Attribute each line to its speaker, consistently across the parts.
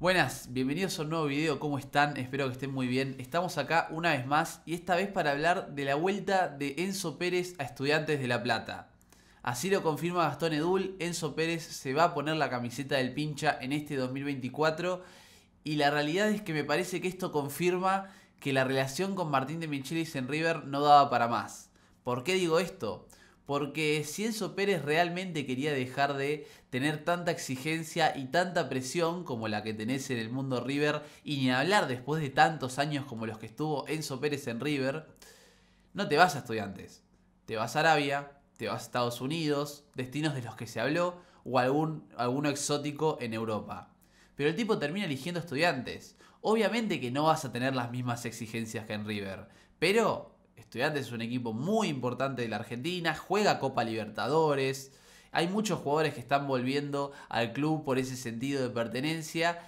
Speaker 1: Buenas, bienvenidos a un nuevo video, ¿cómo están? Espero que estén muy bien. Estamos acá una vez más y esta vez para hablar de la vuelta de Enzo Pérez a Estudiantes de La Plata. Así lo confirma Gastón Edul, Enzo Pérez se va a poner la camiseta del pincha en este 2024 y la realidad es que me parece que esto confirma que la relación con Martín de Michelis en River no daba para más. ¿Por qué digo esto? Porque si Enzo Pérez realmente quería dejar de tener tanta exigencia y tanta presión como la que tenés en el mundo River, y ni hablar después de tantos años como los que estuvo Enzo Pérez en River, no te vas a estudiantes. Te vas a Arabia, te vas a Estados Unidos, destinos de los que se habló, o algún, alguno exótico en Europa. Pero el tipo termina eligiendo estudiantes. Obviamente que no vas a tener las mismas exigencias que en River, pero Estudiantes es un equipo muy importante de la Argentina, juega Copa Libertadores. Hay muchos jugadores que están volviendo al club por ese sentido de pertenencia.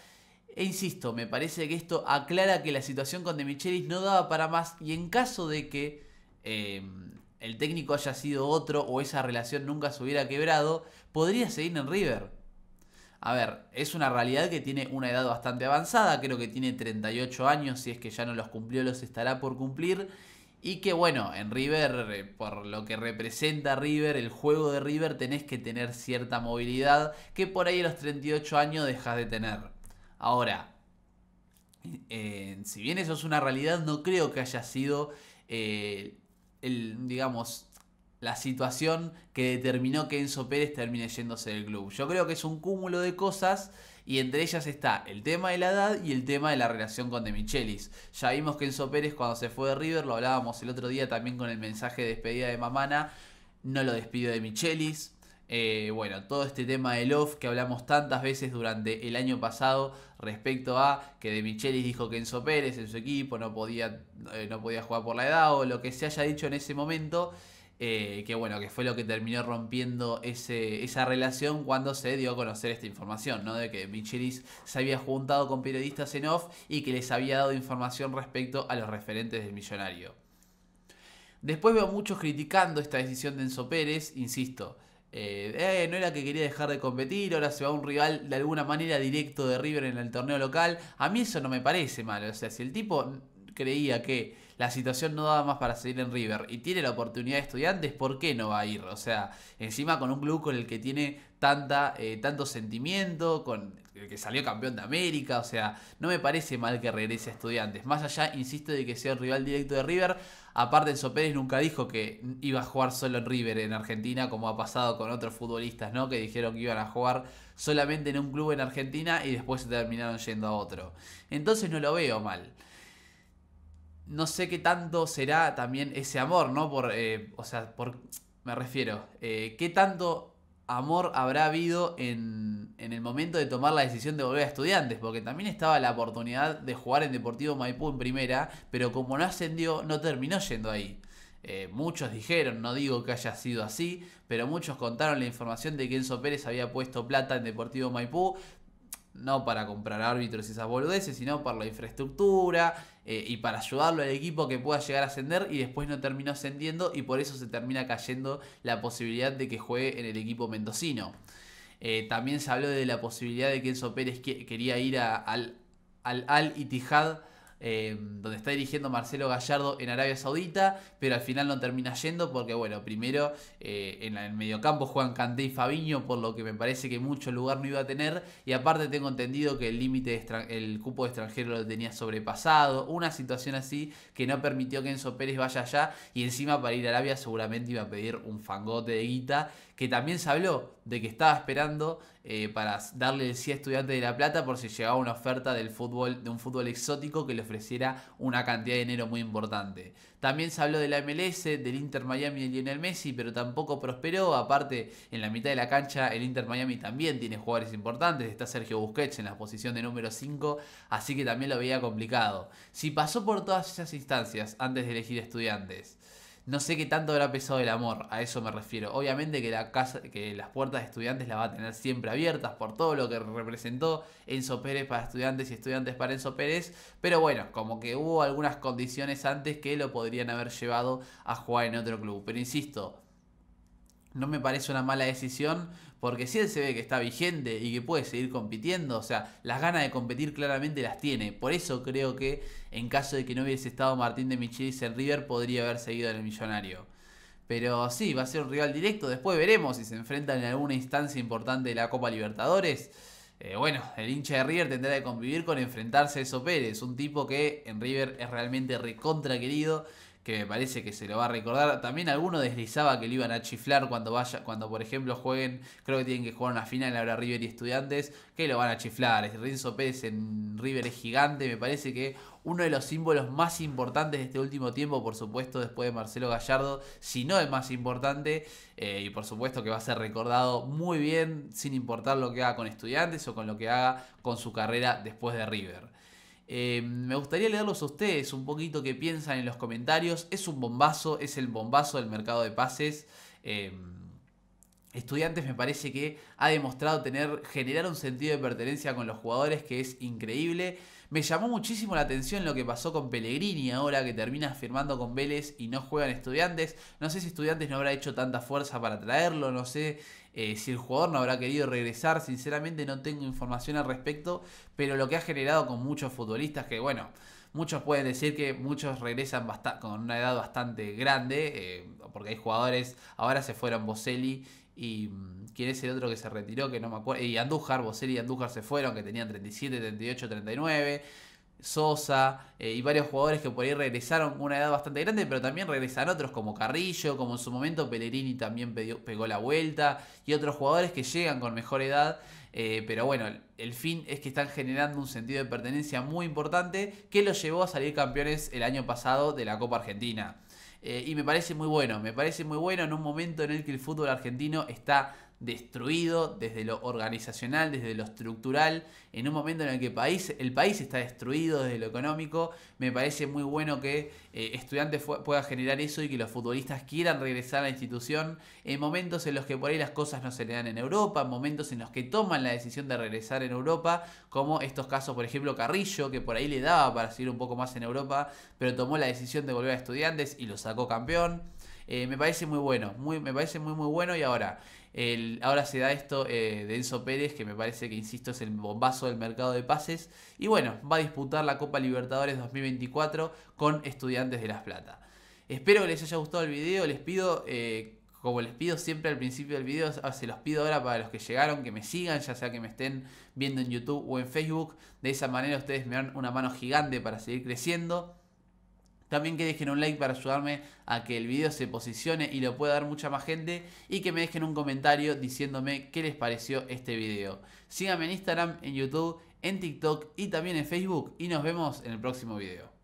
Speaker 1: E insisto, me parece que esto aclara que la situación con De Michelis no daba para más y en caso de que em, el técnico haya sido otro o esa relación nunca se hubiera quebrado, podría seguir en River. A ver, es una realidad que tiene una edad bastante avanzada, creo que tiene 38 años, si es que ya no los cumplió los estará por cumplir y que bueno, en River, eh, por lo que representa River, el juego de River, tenés que tener cierta movilidad que por ahí a los 38 años dejas de tener. Ahora, eh, si bien eso es una realidad, no creo que haya sido eh, el, digamos, la situación que determinó que Enzo Pérez termine yéndose del club. Yo creo que es un cúmulo de cosas y entre ellas está el tema de la edad y el tema de la relación con De Michelis. Ya vimos que Enzo Pérez cuando se fue de River, lo hablábamos el otro día también con el mensaje de despedida de Mamana, no lo despidió De Michelis. Eh, bueno, todo este tema del off que hablamos tantas veces durante el año pasado respecto a que De Michelis dijo que Enzo Pérez en su equipo no podía, eh, no podía jugar por la edad o lo que se haya dicho en ese momento. Eh, que bueno, que fue lo que terminó rompiendo esa relación cuando se dio a conocer esta información, ¿no? De que Michelis se había juntado con periodistas en off y que les había dado información respecto a los referentes del millonario. Después veo muchos criticando esta decisión de Enzo Pérez, insisto. Eh, eh, no era que quería dejar de competir, ahora se va a un rival de alguna manera directo de River en el torneo local. A mí eso no me parece malo. O sea, si el tipo creía que la situación no daba más para seguir en River y tiene la oportunidad de estudiantes, ¿por qué no va a ir? O sea, encima con un club con el que tiene tanta, eh, tanto sentimiento, con el que salió campeón de América, o sea, no me parece mal que regrese a estudiantes. Más allá, insisto, de que sea el rival directo de River, aparte Enzo Pérez nunca dijo que iba a jugar solo en River en Argentina, como ha pasado con otros futbolistas, ¿no? Que dijeron que iban a jugar solamente en un club en Argentina y después se terminaron yendo a otro. Entonces no lo veo mal no sé qué tanto será también ese amor, ¿no? Por, eh, o sea, por, me refiero, eh, ¿qué tanto amor habrá habido en, en, el momento de tomar la decisión de volver a estudiantes? Porque también estaba la oportunidad de jugar en Deportivo Maipú en primera, pero como no ascendió, no terminó yendo ahí. Eh, muchos dijeron, no digo que haya sido así, pero muchos contaron la información de que Enzo Pérez había puesto plata en Deportivo Maipú, no para comprar árbitros y esas boludeces, sino para la infraestructura eh, y para ayudarlo al equipo que pueda llegar a ascender y después no terminó ascendiendo y por eso se termina cayendo la posibilidad de que juegue en el equipo mendocino. Eh, también se habló de la posibilidad de que Enzo Pérez quería ir a, al, al Al Ittihad Em, donde está dirigiendo Marcelo Gallardo en Arabia Saudita, pero al final no termina yendo porque, bueno, primero eh, en el mediocampo juegan Canté y Fabiño, por lo que me parece que mucho lugar no iba a tener, y aparte tengo entendido que el límite, el cupo de extranjero lo tenía sobrepasado, una situación así que no permitió que Enzo Pérez vaya allá, y encima para ir a Arabia seguramente iba a pedir un fangote de guita, que también se habló, de que estaba esperando eh, para darle el sí a Estudiante de La Plata por si llegaba una oferta del fútbol, de un fútbol exótico que le ofreciera una cantidad de dinero muy importante. También se habló de la MLS, del Inter Miami y Lionel Messi, pero tampoco prosperó. Aparte, en la mitad de la cancha, el Inter Miami también tiene jugadores importantes. Está Sergio Busquets en la posición de número 5, así que también lo veía complicado. Si pasó por todas esas instancias antes de elegir estudiantes. No sé qué tanto habrá pesado el amor, a eso me refiero. Obviamente que, la casa, que las puertas de estudiantes las va a tener siempre abiertas por todo lo que representó Enzo Pérez para estudiantes y estudiantes para Enzo Pérez, pero bueno, como que hubo algunas condiciones antes que lo podrían haber llevado a jugar en otro club. Pero insisto, no me parece una mala decisión porque si él se ve que está vigente y que puede seguir compitiendo, o sea, las ganas de competir claramente las tiene. Por eso creo que en caso de que no hubiese estado Martín de Michelis en River, podría haber seguido el Millonario. Pero sí, va a ser un rival directo. Después veremos si se enfrentan en alguna instancia importante de la Copa Libertadores. Eh, bueno, el hincha de River tendrá que convivir con enfrentarse a eso Pérez, un tipo que en River es realmente recontra querido que me parece que se lo va a recordar. También alguno deslizaba que lo iban a chiflar cuando vaya, cuando por ejemplo jueguen, creo que tienen que jugar una final ahora River y Estudiantes, que lo van a chiflar. Rinzo Pérez en River es gigante, me parece que uno de los símbolos más importantes de este último tiempo, por supuesto, después de Marcelo Gallardo, si no es más importante, eh, y por supuesto que va a ser recordado muy bien, sin importar lo que haga con estudiantes o con lo que haga con su carrera después de River. Eh, me gustaría leerlos a ustedes un poquito que piensan en los comentarios. Es un bombazo, es el bombazo del mercado de pases. Eh, estudiantes me parece que ha demostrado tener, generar un sentido de pertenencia con los jugadores que es increíble. Me llamó muchísimo la atención lo que pasó con Pellegrini ahora que termina firmando con Vélez y no juegan estudiantes. No sé si estudiantes no habrá hecho tanta fuerza para traerlo, no sé eh, si el jugador no habrá querido regresar, sinceramente no tengo información al respecto, pero lo que ha generado con muchos futbolistas que, bueno, muchos pueden decir que muchos regresan con una edad bastante grande, eh, porque hay jugadores, ahora se fueron Boselli y mm, quién es el otro que se retiró, que no me acuerdo, y Andújar, Boselli y Andújar se fueron, que tenían 37, 38, 39. Sosa eh, y varios jugadores que por ahí regresaron con una edad bastante grande, pero también regresan otros como Carrillo, como en su momento Pellerini también pegó la vuelta, y otros jugadores que llegan con mejor edad. Eh, pero bueno, el fin es que están generando un sentido de pertenencia muy importante que los llevó a salir campeones el año pasado de la Copa Argentina. Eh, y me parece muy bueno, me parece muy bueno en un momento en el que el fútbol argentino está destruido desde lo organizacional, desde lo estructural, en un momento en el que el país, el país está destruido desde lo económico. Me parece muy bueno que eh, estudiantes pueda generar eso y que los futbolistas quieran regresar a la institución en momentos en los que por ahí las cosas no se le dan en Europa, en momentos en los que toman la decisión de regresar en Europa, como estos casos, por ejemplo, Carrillo, que por ahí le daba para seguir un poco más en Europa, pero tomó la decisión de volver a estudiantes y lo sacó campeón. Eh, me parece muy bueno, muy, me parece muy muy bueno y ahora, ahora se da esto eh, de Enzo Pérez, que me parece que, insisto, es el bombazo del mercado de pases. Y bueno, va a disputar la Copa Libertadores 2024 con Estudiantes de Las Plata. Espero que les haya gustado el video, les pido... Eh, como les pido siempre al principio del video, ah, se los pido ahora para los que llegaron, que me sigan, ya sea que me estén viendo en YouTube o en Facebook. De esa manera ustedes me dan una mano gigante para seguir creciendo. También que dejen un like para ayudarme a que el video se posicione y lo pueda dar mucha más gente. Y que me dejen un comentario diciéndome qué les pareció este video. Síganme en Instagram, en YouTube, en TikTok y también en Facebook. Y nos vemos en el próximo video.